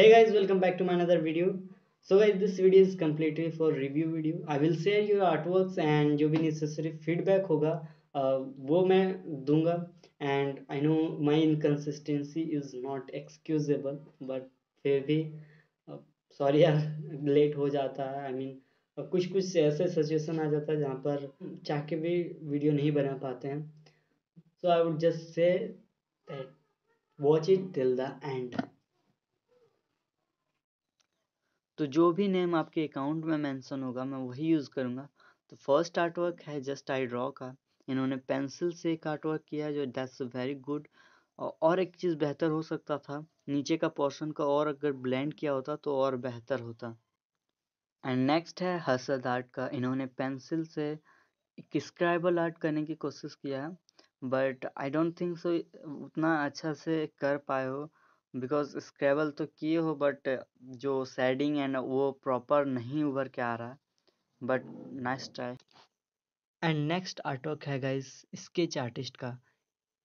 hey guys welcome back to my another video so guys this video is completely for review video i will share your artworks and जो भी necessary feedback होगा uh, वो मैं दूंगा and i know my inconsistency is not excusable but फिर भी sorry uh, यार late हो जाता है आई I mean, कुछ कुछ ऐसे सिचुएशन आ जाता है जहाँ पर चाह के भी वीडियो नहीं बना पाते हैं so I would just say that watch it till the end तो जो भी नेम आपके अकाउंट में मेंशन होगा मैं वही यूज़ करूँगा तो फर्स्ट आर्टवर्क है जस्ट आई ड्रॉ का इन्होंने पेंसिल से एक आर्टवर्क किया है जो दैट्स वेरी गुड और एक चीज़ बेहतर हो सकता था नीचे का पोर्शन का और अगर ब्लेंड किया होता तो और बेहतर होता एंड नेक्स्ट है हसद आर्ट का इन्होंने पेंसिल से एक स्क्राइबल आर्ट करने की कोशिश किया है but I don't think so उतना अच्छा से कर पाए हो बिकॉज़ स्क्रैबल तो किए हो बट जो सैडिंग है ना वो प्रॉपर नहीं उभर के आ रहा है but nice try and next artwork है गाइस स्केच आर्टिस्ट का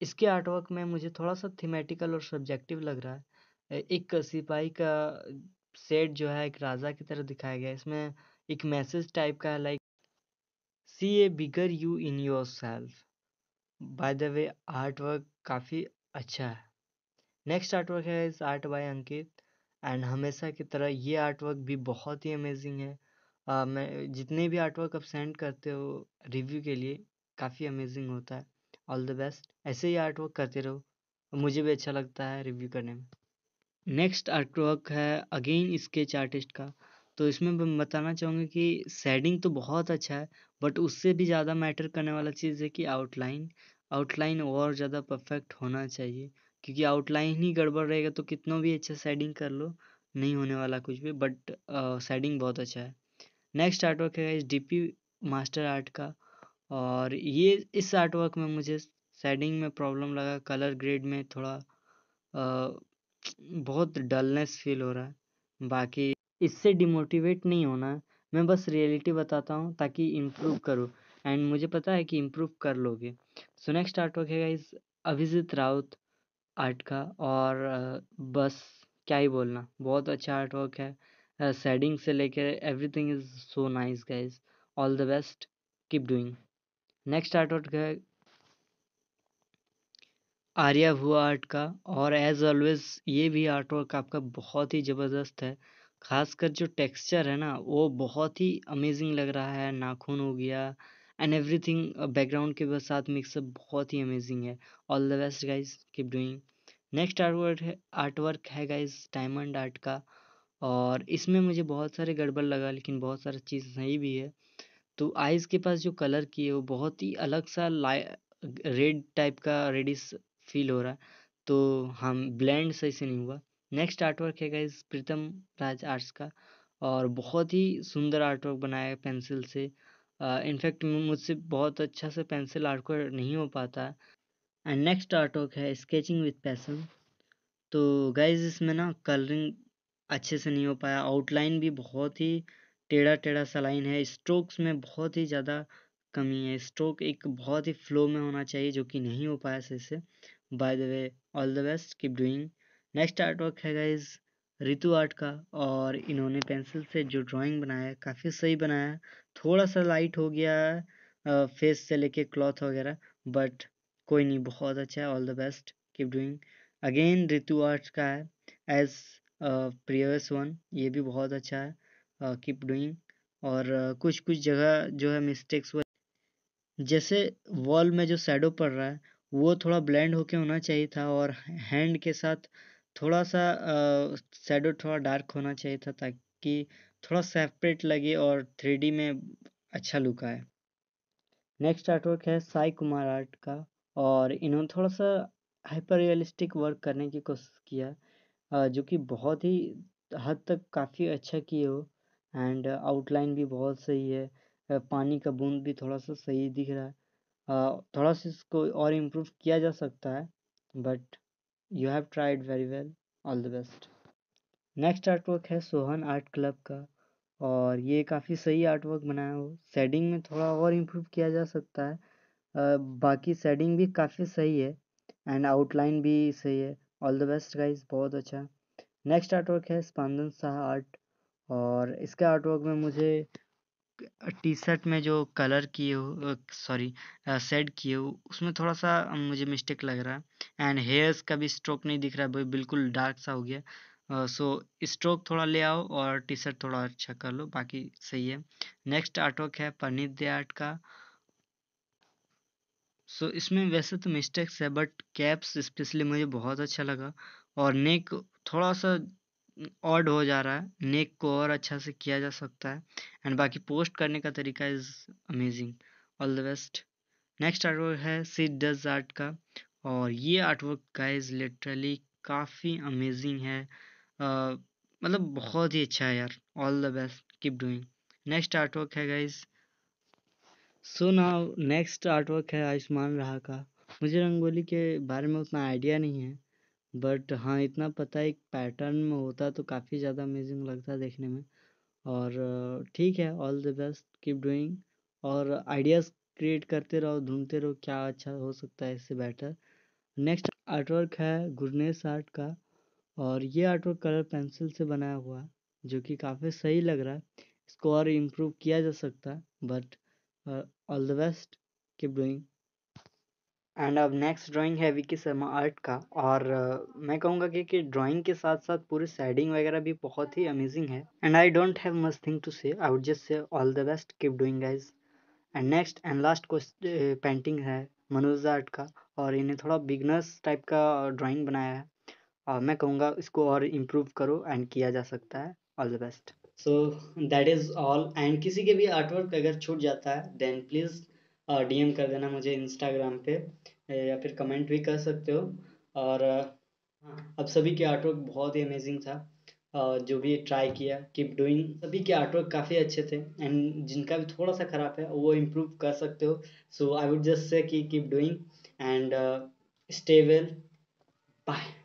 इसके आर्टवर्क में मुझे थोड़ा सा थीमेटिकल और सब्जेक्टिव लग रहा है एक सिपाही का सेट जो है एक राजा की तरह दिखाया गया इसमें एक मैसेज टाइप का है like see a bigger you in yourself by the way artwork काफ़ी अच्छा है नेक्स्ट आर्टवर्क है इस आर्ट बाय अंकित एंड हमेशा की तरह ये आर्टवर्क भी बहुत ही अमेजिंग है आ, मैं जितने भी आर्टवर्क आप सेंड करते हो रिव्यू के लिए काफ़ी अमेजिंग होता है ऑल द बेस्ट ऐसे ही आर्टवर्क करते रहो मुझे भी अच्छा लगता है रिव्यू करने में नेक्स्ट आर्टवर्क है अगेन स्केच आर्टिस्ट का तो इसमें मैं बताना चाहूँगा कि सेडिंग तो बहुत अच्छा है बट उससे भी ज़्यादा मैटर करने वाला चीज़ है कि आउटलाइन आउटलाइन और ज़्यादा परफेक्ट होना चाहिए क्योंकि आउटलाइन ही गड़बड़ रहेगा तो कितना भी अच्छा सेडिंग कर लो नहीं होने वाला कुछ भी बट सेडिंग बहुत अच्छा है नेक्स्ट आर्टवर्क है इस डी मास्टर आर्ट का और ये इस आर्टवर्क में मुझे सेडिंग में प्रॉब्लम लगा कलर ग्रेड में थोड़ा आ, बहुत डलनेस फील हो रहा है बाकी इससे डिमोटिवेट नहीं होना है मैं बस रियलिटी बताता हूँ ताकि इम्प्रूव करो एंड मुझे पता है कि इम्प्रूव कर लोगे सो नेक्स्ट आर्टवर्क है इस अभिजीत राउत आर्ट का और बस क्या ही बोलना बहुत अच्छा आर्ट वर्क है सेडिंग से लेके everything is so nice guys all the best keep doing next artwork है आर्या हुआ आर्ट का और एज ऑलवेज ये भी आर्ट वर्क आपका बहुत ही ज़बरदस्त है खासकर जो टेक्सचर है ना वो बहुत ही अमेजिंग लग रहा है नाखून हो गया एंड एवरी थिंग बैकग्राउंड के साथ मिक्सअप बहुत ही अमेजिंग है all the best guys keep doing next artwork है आर्ट वर्क है गाइज डायमंड आर्ट का और इसमें मुझे बहुत सारे गड़बड़ लगा लेकिन बहुत सारा चीज़ सही भी है तो आइज़ के पास जो कलर की है वो बहुत ही अलग सा लाई रेड टाइप का रेडिस फील हो रहा है तो हम ब्लेंड सही से नहीं हुआ नेक्स्ट आर्टवर्क है गाइज प्रीतम राज आर्ट्स का और बहुत ही सुंदर आर्टवर्क बनाया है पेंसिल से इनफैक्ट मुझसे बहुत अच्छा से पेंसिल आर्ट को नहीं हो पाता एंड नेक्स्ट आर्ट वर्क है स्केचिंग विद पेंसिल तो गाइज इसमें ना कलरिंग अच्छे से नहीं हो पाया आउटलाइन भी बहुत ही टेढ़ा टेढ़ा सा लाइन है स्ट्रोक्स में बहुत ही ज़्यादा कमी है स्ट्रोक एक बहुत ही फ्लो में होना चाहिए जो कि नहीं हो पाया सही से by the way all the best keep doing next artwork है गाइज रितु आर्ट का और इन्होंने पेंसिल से जो ड्राइंग बनाया है काफ़ी सही बनाया थोड़ा सा लाइट हो गया है फेस से लेके क्लॉथ वगैरह बट कोई नहीं बहुत अच्छा है all the best keep doing again Ritu art का है एज प्रीवियस वन ये भी बहुत अच्छा है कीप uh, डूइंग और uh, कुछ कुछ जगह जो है मिस्टेक्स हुए जैसे वॉल में जो शेडो पड़ रहा है वो थोड़ा ब्लेंड होके होना चाहिए था और हैंड के साथ थोड़ा सा शेडो uh, थोड़ा डार्क होना चाहिए था ताकि थोड़ा सेपरेट लगे और थ्री में अच्छा लुक आए नेक्स्ट आर्टवर्क है साई कुमार आर्ट का और इन्होंने थोड़ा सा हाइपर रियलिस्टिक वर्क करने की कोशिश किया जो कि बहुत ही हद तक काफ़ी अच्छा किए हो एंड आउटलाइन भी बहुत सही है पानी का बूंद भी थोड़ा सा सही दिख रहा है थोड़ा सा इसको और इम्प्रूव किया जा सकता है but you have tried very well all the best next artwork है सोहन आर्ट क्लब का और ये काफ़ी सही आर्टवर्क बनाया हो सेडिंग में थोड़ा और इम्प्रूव किया जा सकता है बाकी सेडिंग भी काफ़ी सही है एंड आउटलाइन भी सही है ऑल द बेस्ट गाइस बहुत अच्छा नेक्स्ट आर्टवर्क है स्पंदन शाह आर्ट और इसके आर्टवर्क में मुझे टी शर्ट में जो कलर किए सॉरी सेड किए हो उसमें थोड़ा सा मुझे मिस्टेक लग रहा है एंड हेयर्स का भी स्ट्रोक नहीं दिख रहा है बिल्कुल डार्क सा हो गया सो स्ट्रोक थोड़ा ले आओ और टी शर्ट थोड़ा अच्छा कर लो बाकी सही है नेक्स्ट आर्टवर्क है परनीत दे आर्ट का सो so, इसमें वैसे तो मिस्टेक्स है बट कैप्स स्पेशली मुझे बहुत अच्छा लगा और नेक थोड़ा सा ऑड हो जा रहा है नेक को और अच्छा से किया जा सकता है एंड बाकी पोस्ट करने का तरीका is amazing all the best next artwork है सी डज आर्ट का और ये आर्टवर्क गाइज लिटरली काफ़ी अमेजिंग है मतलब बहुत ही अच्छा है यार all the best keep doing next artwork है guys so now next artwork है आयुष्मान रहा का मुझे रंगोली के बारे में उतना आइडिया नहीं है बट हाँ इतना पता है एक पैटर्न में होता तो काफ़ी ज़्यादा अमेजिंग लगता देखने में और ठीक है all the best keep doing और आइडियाज़ क्रिएट करते रहो ढूंढते रहो क्या अच्छा हो सकता है इससे बेटर नेक्स्ट आर्टवर्क है गुरनेस आर्ट का और ये आर्ट वर्क कलर पेंसिल से बनाया हुआ है जो कि काफी सही लग रहा है इसको और इम्प्रूव किया जा सकता है but all the best keep doing and अब नेक्स्ट ड्राइंग है विकी शर्मा आर्ट का और uh, मैं कहूँगा कि कि ड्राइंग के साथ साथ पूरी सेडिंग वगैरह भी बहुत ही अमेजिंग है and I don't have much thing to say I would just say all the best keep doing guys and next and last painting है मनोज आर्ट का और इन्हें थोड़ा बिगनर्स टाइप का ड्राइंग बनाया है और मैं कहूँगा इसको और इम्प्रूव करो एंड किया जा सकता है all the best so that is all and किसी के भी आर्टवर्क अगर छूट जाता है देन प्लीज़ डीएम कर देना मुझे इंस्टाग्राम पे या फिर कमेंट भी कर सकते हो और अब सभी के आर्टवर्क बहुत ही अमेजिंग था जो भी ट्राई किया कीप डूइंग सभी के आर्टवर्क काफ़ी अच्छे थे एंड जिनका भी थोड़ा सा ख़राब है वो इम्प्रूव कर सकते हो so I would just say keep doing and stay well bye